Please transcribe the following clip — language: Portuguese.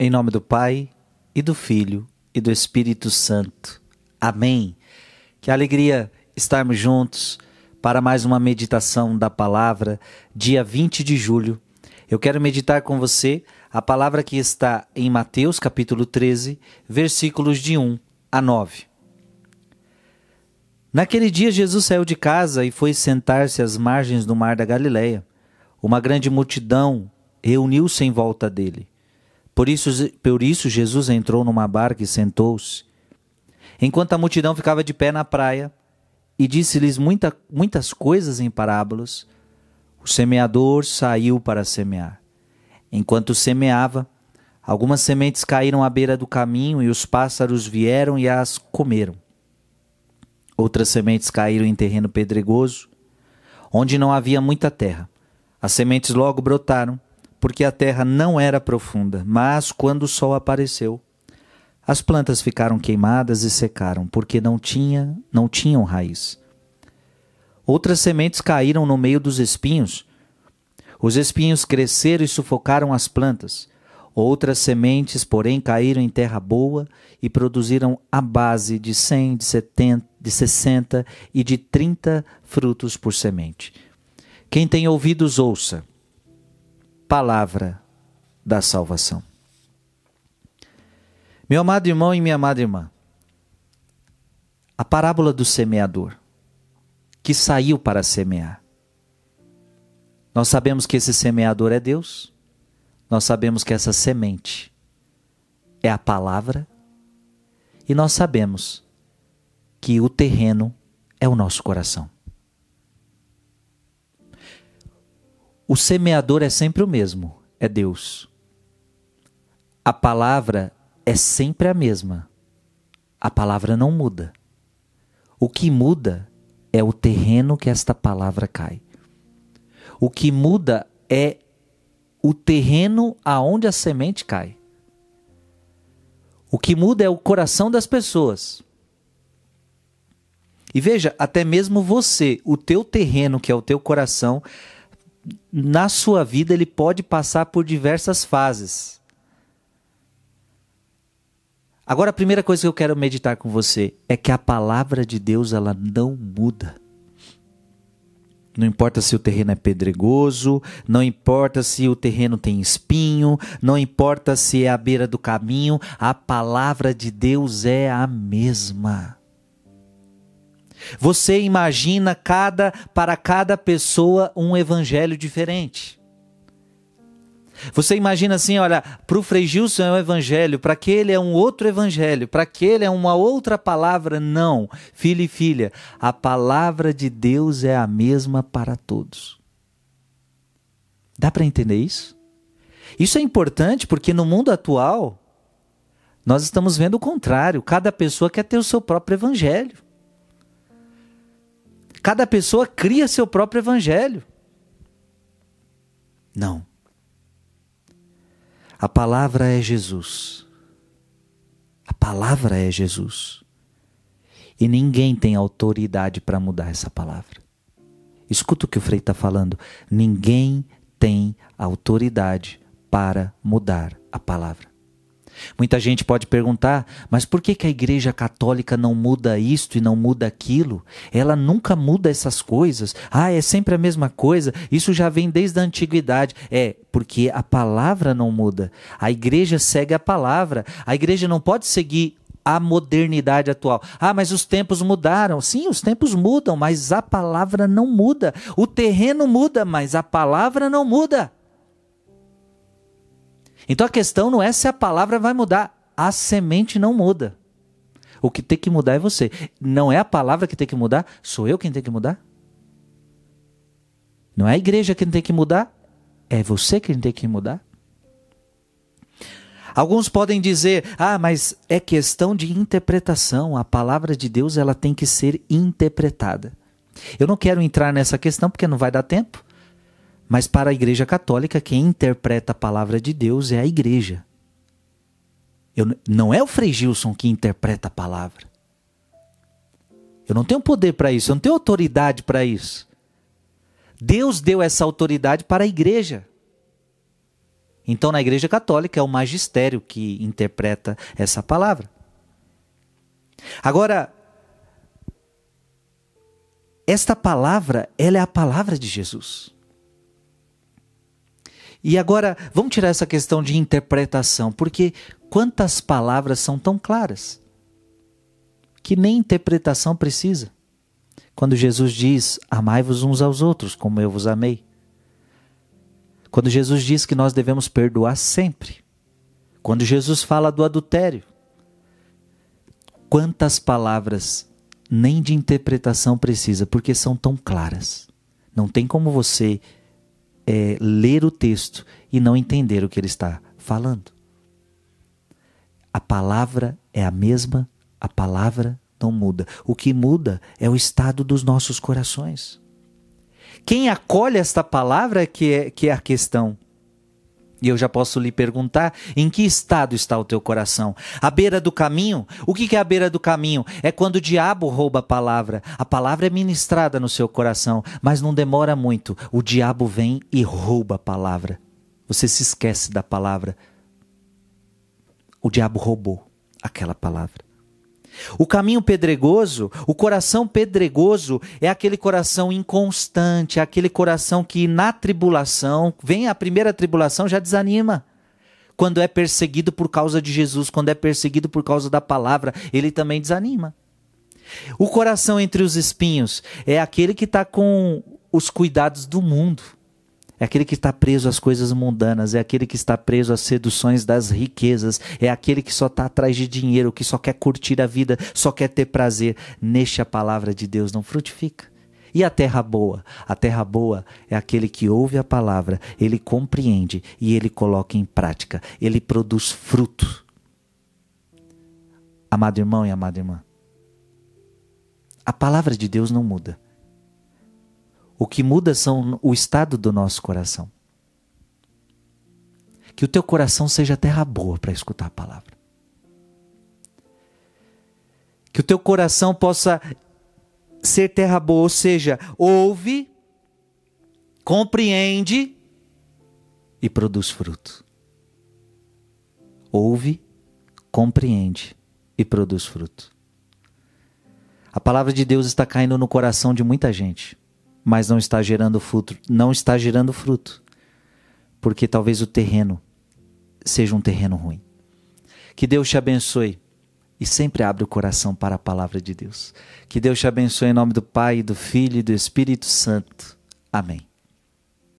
Em nome do Pai e do Filho e do Espírito Santo. Amém. Que alegria estarmos juntos para mais uma meditação da palavra, dia 20 de julho. Eu quero meditar com você a palavra que está em Mateus capítulo 13, versículos de 1 a 9. Naquele dia Jesus saiu de casa e foi sentar-se às margens do mar da Galileia. Uma grande multidão reuniu-se em volta dele por isso, por isso Jesus entrou numa barca e sentou-se. Enquanto a multidão ficava de pé na praia e disse-lhes muita, muitas coisas em parábolas, o semeador saiu para semear. Enquanto semeava, algumas sementes caíram à beira do caminho e os pássaros vieram e as comeram. Outras sementes caíram em terreno pedregoso, onde não havia muita terra. As sementes logo brotaram porque a terra não era profunda, mas quando o sol apareceu, as plantas ficaram queimadas e secaram, porque não, tinha, não tinham raiz. Outras sementes caíram no meio dos espinhos. Os espinhos cresceram e sufocaram as plantas. Outras sementes, porém, caíram em terra boa e produziram a base de 100, de setenta, de 60 e de 30 frutos por semente. Quem tem ouvidos, ouça palavra da salvação. Meu amado irmão e minha amada irmã, a parábola do semeador que saiu para semear. Nós sabemos que esse semeador é Deus, nós sabemos que essa semente é a palavra, e nós sabemos que o terreno é o nosso coração. O semeador é sempre o mesmo, é Deus. A palavra é sempre a mesma. A palavra não muda. O que muda é o terreno que esta palavra cai. O que muda é o terreno aonde a semente cai. O que muda é o coração das pessoas. E veja, até mesmo você, o teu terreno que é o teu coração, na sua vida ele pode passar por diversas fases. Agora a primeira coisa que eu quero meditar com você é que a palavra de Deus ela não muda. Não importa se o terreno é pedregoso, não importa se o terreno tem espinho, não importa se é à beira do caminho, a palavra de Deus é a mesma. Você imagina cada para cada pessoa um evangelho diferente. Você imagina assim, olha, para o Frei Gilson é um evangelho, para aquele é um outro evangelho, para aquele é uma outra palavra. Não, filho e filha, a palavra de Deus é a mesma para todos. Dá para entender isso? Isso é importante porque no mundo atual nós estamos vendo o contrário. Cada pessoa quer ter o seu próprio evangelho. Cada pessoa cria seu próprio evangelho. Não. A palavra é Jesus. A palavra é Jesus. E ninguém tem autoridade para mudar essa palavra. Escuta o que o Frei está falando. Ninguém tem autoridade para mudar a palavra. Muita gente pode perguntar, mas por que, que a Igreja Católica não muda isto e não muda aquilo? Ela nunca muda essas coisas. Ah, é sempre a mesma coisa. Isso já vem desde a antiguidade. É, porque a palavra não muda. A Igreja segue a palavra. A Igreja não pode seguir a modernidade atual. Ah, mas os tempos mudaram. Sim, os tempos mudam, mas a palavra não muda. O terreno muda, mas a palavra não muda. Então a questão não é se a palavra vai mudar, a semente não muda. O que tem que mudar é você. Não é a palavra que tem que mudar, sou eu quem tem que mudar. Não é a igreja quem tem que mudar, é você quem tem que mudar. Alguns podem dizer: "Ah, mas é questão de interpretação, a palavra de Deus ela tem que ser interpretada". Eu não quero entrar nessa questão porque não vai dar tempo, mas para a Igreja Católica, quem interpreta a palavra de Deus é a Igreja. Eu, não é o Frei Gilson que interpreta a palavra. Eu não tenho poder para isso, eu não tenho autoridade para isso. Deus deu essa autoridade para a Igreja. Então, na Igreja Católica, é o magistério que interpreta essa palavra. Agora, esta palavra, ela é a palavra de Jesus. E agora, vamos tirar essa questão de interpretação, porque quantas palavras são tão claras que nem interpretação precisa. Quando Jesus diz: Amai-vos uns aos outros, como eu vos amei. Quando Jesus diz que nós devemos perdoar sempre. Quando Jesus fala do adultério. Quantas palavras nem de interpretação precisa, porque são tão claras. Não tem como você é, ler o texto e não entender o que ele está falando. A palavra é a mesma, a palavra não muda. O que muda é o estado dos nossos corações. Quem acolhe esta palavra que é, que é a questão. E eu já posso lhe perguntar em que estado está o teu coração? À beira do caminho? O que é a beira do caminho? É quando o diabo rouba a palavra. A palavra é ministrada no seu coração, mas não demora muito. O diabo vem e rouba a palavra. Você se esquece da palavra. O diabo roubou aquela palavra. O caminho pedregoso, o coração pedregoso é aquele coração inconstante, é aquele coração que na tribulação, vem a primeira tribulação, já desanima. Quando é perseguido por causa de Jesus, quando é perseguido por causa da palavra, ele também desanima. O coração entre os espinhos é aquele que está com os cuidados do mundo é aquele que está preso às coisas mundanas, é aquele que está preso às seduções das riquezas, é aquele que só está atrás de dinheiro, que só quer curtir a vida, só quer ter prazer. Neste a palavra de Deus não frutifica. E a terra boa? A terra boa é aquele que ouve a palavra, ele compreende e ele coloca em prática, ele produz fruto. Amado irmão e amada irmã, a palavra de Deus não muda. O que muda são o estado do nosso coração. Que o teu coração seja terra boa para escutar a palavra. Que o teu coração possa ser terra boa, ou seja, ouve, compreende e produz fruto. Ouve, compreende e produz fruto. A palavra de Deus está caindo no coração de muita gente mas não está gerando fruto, não está gerando fruto. Porque talvez o terreno seja um terreno ruim. Que Deus te abençoe e sempre abre o coração para a palavra de Deus. Que Deus te abençoe em nome do Pai, do Filho e do Espírito Santo. Amém.